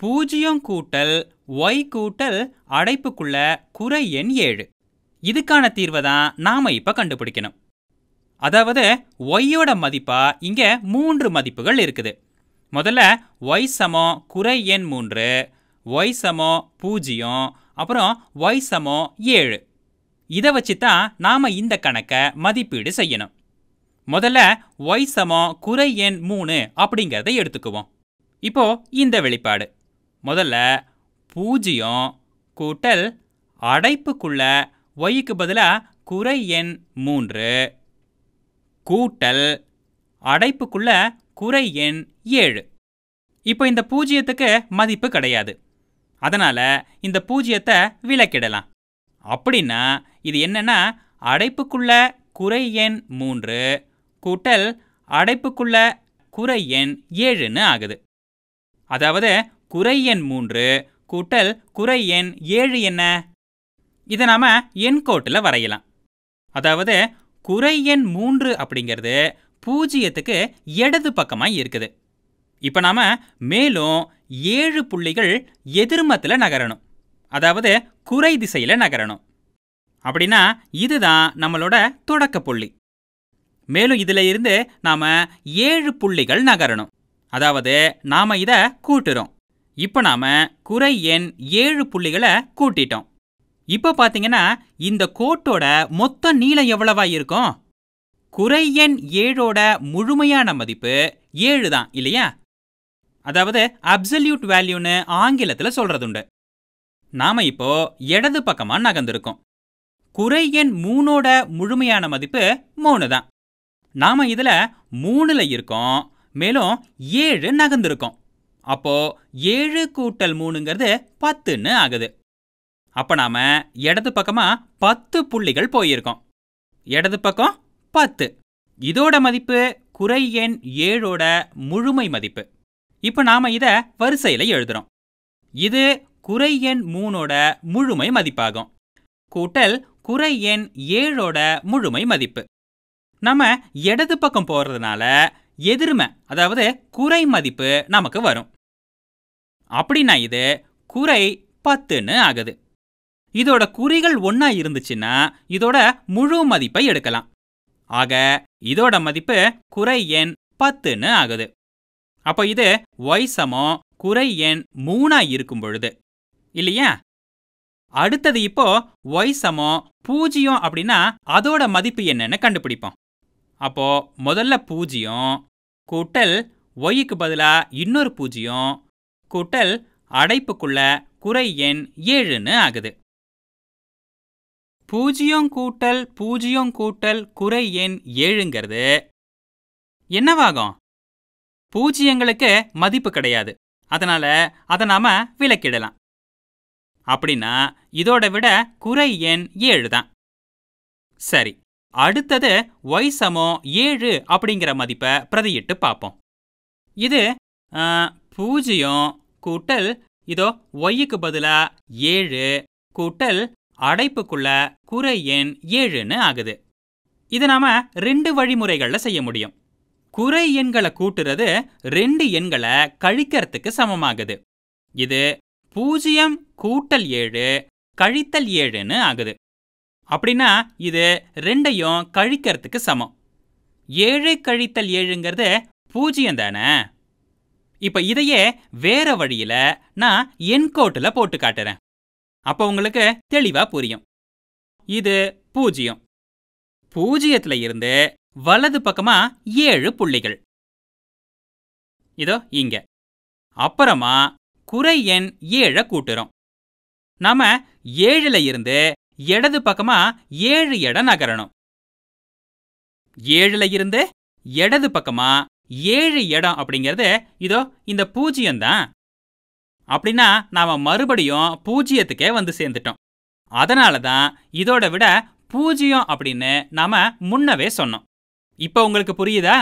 பூஜ்ஜியம் கூட்டல் ஒய் கூட்டல் அடைப்புக்குள்ள குறை எண் ஏழு இதுக்கான தீர்வை தான் நாம் இப்போ கண்டுபிடிக்கணும் அதாவது ஒய்யோட மதிப்பாக இங்கே மூன்று மதிப்புகள் இருக்குது முதல்ல ஒய் சமம் குறை எண் மூன்று ஒய் சமம் பூஜ்ஜியம் அப்புறம் ஒய் சமம் ஏழு இதை வச்சு தான் நாம் இந்த கணக்கை மதிப்பீடு செய்யணும் முதல்ல ஒய் சமம் குறை எண் மூணு அப்படிங்கிறத எடுத்துக்குவோம் இப்போ இந்த வெளிப்பாடு முதல்ல பூஜ்ஜியம் கூட்டல் அடைப்புக்குள்ள ஒய்க்கு பதிலாக குறை எண் மூன்று கூட்டல் அடைப்புக்குள்ள குறை எண் ஏழு இப்போ இந்த பூஜ்ஜியத்துக்கு மதிப்பு கிடையாது அதனால் இந்த பூஜ்ஜியத்தை விளக்கிடலாம் அப்படின்னா இது என்னென்னா அடைப்புக்குள்ள குறை எண் மூன்று கூட்டல் அடைப்புக்குள்ள குறை எண் ஏழுன்னு ஆகுது அதாவது குறை எண் மூன்று கூட்டல் குறை எண் ஏழு என்ன இதை நாம் எண் கோட்டில் வரையலாம் அதாவது குறை எண் மூன்று அப்படிங்கிறது பூஜ்ஜியத்துக்கு இடது பக்கமாக இருக்குது இப்போ நாம் மேலும் ஏழு புள்ளிகள் எதிர்மத்தில் நகரணும் அதாவது குறை திசையில் நகரணும் அப்படின்னா இதுதான் நம்மளோட தொடக்க புள்ளி மேலும் இதில் இருந்து நாம் ஏழு புள்ளிகள் நகரணும் அதாவது நாம் இதை கூட்டுறோம் இப்போ நாம் குறை எண் ஏழு புள்ளிகளை கூட்டிட்டோம் இப்போ பார்த்தீங்கன்னா இந்த கோட்டோட மொத்த நீளம் எவ்வளவா இருக்கும் குறை எண் ஏழோட முழுமையான மதிப்பு ஏழு தான் இல்லையா அதாவது அப்சல்யூட் வேல்யூன்னு ஆங்கிலத்தில் சொல்கிறதுண்டு நாம் இப்போ இடது பக்கமாக நகர்ந்துருக்கோம் குறை எண் மூணோட முழுமையான மதிப்பு மூணு தான் நாம் இதில் மூணில் இருக்கோம் மேலும் ஏழு நகர்ந்துருக்கோம் அப்போ ஏழு கூட்டல் மூணுங்கிறது பத்துன்னு ஆகுது அப்ப நாம இடது பக்கமா பத்து புள்ளிகள் போயிருக்கோம் இடது பக்கம் பத்து இதோட மதிப்பு குறை எண் ஏழோட முழுமை மதிப்பு இப்ப நாம இத வரிசையில எழுதுறோம் இது குறை எண் மூணோட முழுமை மதிப்பாகும் கூட்டல் குறை எண் ஏழோட முழுமை மதிப்பு நம்ம இடது பக்கம் போறதுனால எதிர்மை அதாவது குறை மதிப்பு நமக்கு வரும் அப்படின்னா இது குறை பத்துன்னு ஆகுது இதோட குறிகள் ஒன்றா இருந்துச்சுன்னா இதோட முழு மதிப்பை எடுக்கலாம் ஆக இதோட மதிப்பு குறை எண் பத்துன்னு ஆகுது அப்போ இது ஒய் சமம் குறை எண் மூணா இருக்கும் பொழுது இல்லையா அடுத்தது இப்போ ஒய் சமம் பூஜ்ஜியம் அப்படின்னா அதோட மதிப்பு என்னன்னு கண்டுபிடிப்போம் அப்போ முதல்ல பூஜ்ஜியம் கூட்டல் ஒய்க்கு பதிலாக இன்னொரு பூஜ்ஜியம் கூட்டல் அடைப்புக்குள்ள குறை எண் ஏழுன்னு ஆகுது பூஜ்ஜியம் கூட்டல் பூஜ்ஜியம் கூட்டல் குறை எண் ஏழுங்கிறது என்னவாகும் பூஜ்ஜியங்களுக்கு மதிப்பு கிடையாது அதனால அதை நாம விலக்கிடலாம் அப்படின்னா இதோட விட குறை எண் ஏழு தான் சரி அடுத்தது ஒய் சமம் ஏழு அப்படிங்கிற மதிப்பை பிரதியிட்டு பார்ப்போம் இது பூஜ்ஜியம் கூட்டல் இதோ ஒய்க்கு பதிலா ஏழு கூட்டல் அடைப்புக்குள்ள குறை எண் ஏழுன்னு ஆகுது இது நாம ரெண்டு வழிமுறைகளில் செய்ய முடியும் குறை எண்களை கூட்டுறது ரெண்டு எண்களை கழிக்கிறதுக்கு சமமாகுது இது பூஜ்ஜியம் கூட்டல் ஏழு கழித்தல் ஏழுன்னு ஆகுது அப்படின்னா இது ரெண்டையும் கழிக்கிறதுக்கு சமம் ஏழு கழித்தல் ஏழுங்கிறது பூஜ்ஜியம் தானே இப்போ இதையே வேற வழியில நான் என்கோட்டில் போட்டு காட்டுறேன் அப்போ உங்களுக்கு தெளிவா புரியும் இது பூஜ்ஜியம் பூஜ்ஜியத்துல இருந்து வலது பக்கமா ஏழு புள்ளிகள் இதோ இங்க அப்புறமா குறை எண் ஏழை கூட்டுறோம் நாம ஏழுல இருந்து இடது பக்கமா ஏழு இடம் நகரணும் ஏழுல இருந்து இடது பக்கமா ஏழு இடம் அப்படிங்கிறது இதோ இந்த பூஜ்ஜியம் தான் அப்படின்னா நாம் மறுபடியும் பூஜ்ஜியத்துக்கே வந்து சேர்ந்துட்டோம் அதனால தான் இதோட விட பூஜ்ஜியம் அப்படின்னு நாம் முன்னவே சொன்னோம் இப்போ உங்களுக்கு புரியுதா